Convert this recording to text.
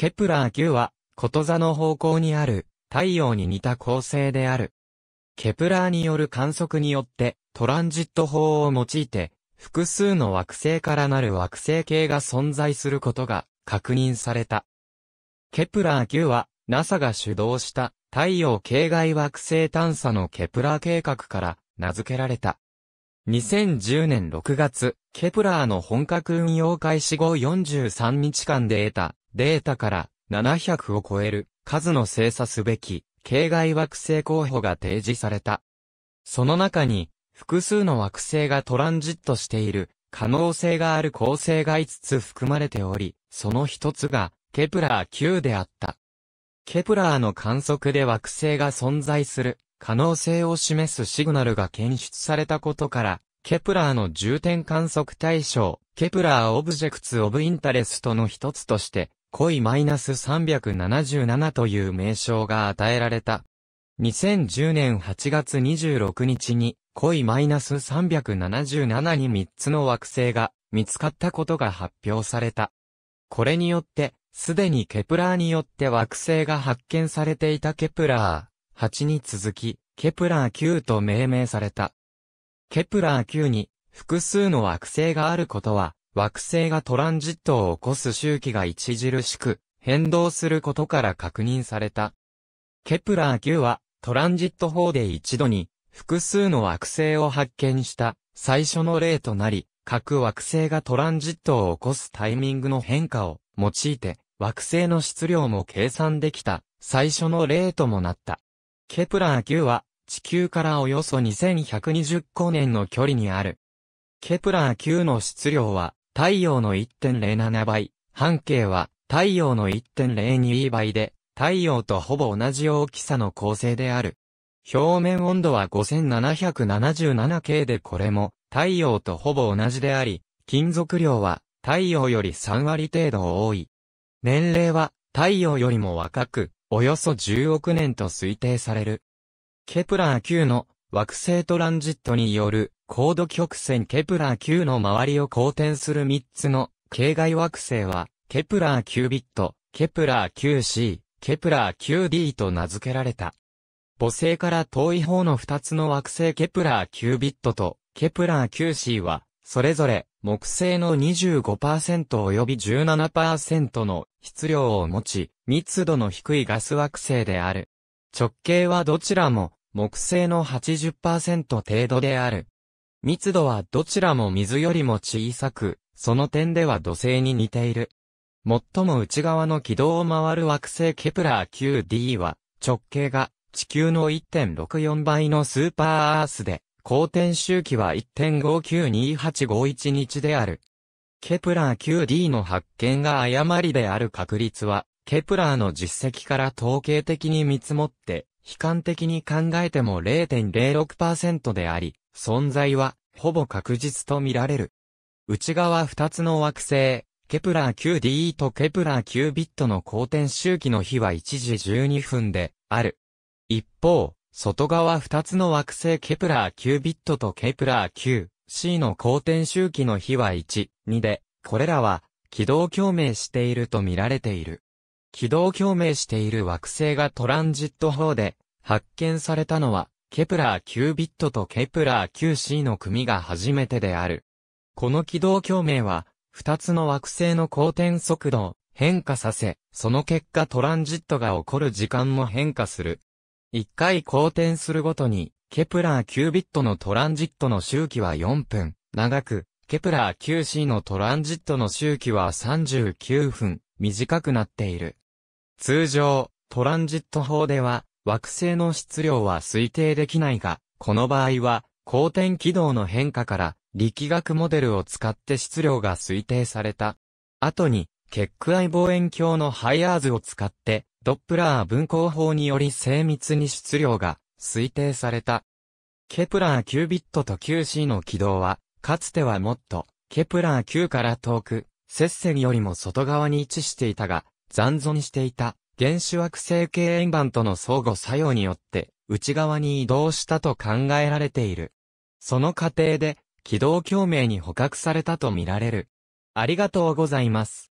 ケプラー9は、こと座の方向にある、太陽に似た恒星である。ケプラーによる観測によって、トランジット法を用いて、複数の惑星からなる惑星系が存在することが確認された。ケプラー9は、NASA が主導した太陽系外惑星探査のケプラー計画から名付けられた。2010年6月、ケプラーの本格運用開始後43日間で得たデータから700を超える数の精査すべき系外惑星候補が提示された。その中に複数の惑星がトランジットしている可能性がある恒星が5つ含まれており、その一つがケプラー9であった。ケプラーの観測で惑星が存在する可能性を示すシグナルが検出されたことから、ケプラーの重点観測対象、ケプラーオブジェクツオブインタレストの一つとして恋 -377 という名称が与えられた。2010年8月26日に恋 -377 に3つの惑星が見つかったことが発表された。これによって、すでにケプラーによって惑星が発見されていたケプラー8に続き、ケプラー9と命名された。ケプラー9に複数の惑星があることは、惑星がトランジットを起こす周期が著しく変動することから確認された。ケプラー9はトランジット法で一度に複数の惑星を発見した最初の例となり、各惑星がトランジットを起こすタイミングの変化を用いて惑星の質量も計算できた最初の例ともなった。ケプラー9は地球からおよそ2120光年の距離にある。ケプラー9の質量は太陽の1.07倍、半径は太陽の1.02倍で、太陽とほぼ同じ大きさの構成である。表面温度は 5777K でこれも太陽とほぼ同じであり、金属量は太陽より3割程度多い。年齢は太陽よりも若く、およそ10億年と推定される。ケプラー9の惑星トランジットによる高度曲線ケプラー9の周りを公転する3つの系外惑星は、ケプラー9ビット、ケプラー 9C、ケプラー 9D と名付けられた。母星から遠い方の2つの惑星ケプラー9ビットとケプラー 9C は、それぞれ木星の25%及び17%の質量を持ち、密度の低いガス惑星である。直径はどちらも木星の80%程度である。密度はどちらも水よりも小さく、その点では土星に似ている。最も内側の軌道を回る惑星ケプラー 9D は、直径が地球の1.64倍のスーパーアースで、公転周期は1.592851日である。ケプラー 9D の発見が誤りである確率は、ケプラーの実績から統計的に見積もって、悲観的に考えても0.06%であり、存在はほぼ確実と見られる。内側2つの惑星、ケプラー 9DE とケプラー9ビットの公転周期の比は1時12分である。一方、外側2つの惑星ケプラー9ビットとケプラー 9C の公転周期の比は1、2で、これらは軌道共鳴していると見られている。軌道共鳴している惑星がトランジット法で発見されたのは、ケプラー9ビットとケプラー qc の組が初めてである。この軌道共鳴は、二つの惑星の交転速度を変化させ、その結果トランジットが起こる時間も変化する。一回交転するごとに、ケプラー9ビットのトランジットの周期は4分、長く、ケプラー qc のトランジットの周期は39分、短くなっている。通常、トランジット法では、惑星の質量は推定できないが、この場合は、公転軌道の変化から、力学モデルを使って質量が推定された。後に、ケックアイ望遠鏡のハイアーズを使って、ドップラー分光法により精密に質量が推定された。ケプラー9ビットと 9C の軌道は、かつてはもっと、ケプラー9から遠く、接線よりも外側に位置していたが、残存していた原子惑星系円盤との相互作用によって内側に移動したと考えられている。その過程で軌道共鳴に捕獲されたとみられる。ありがとうございます。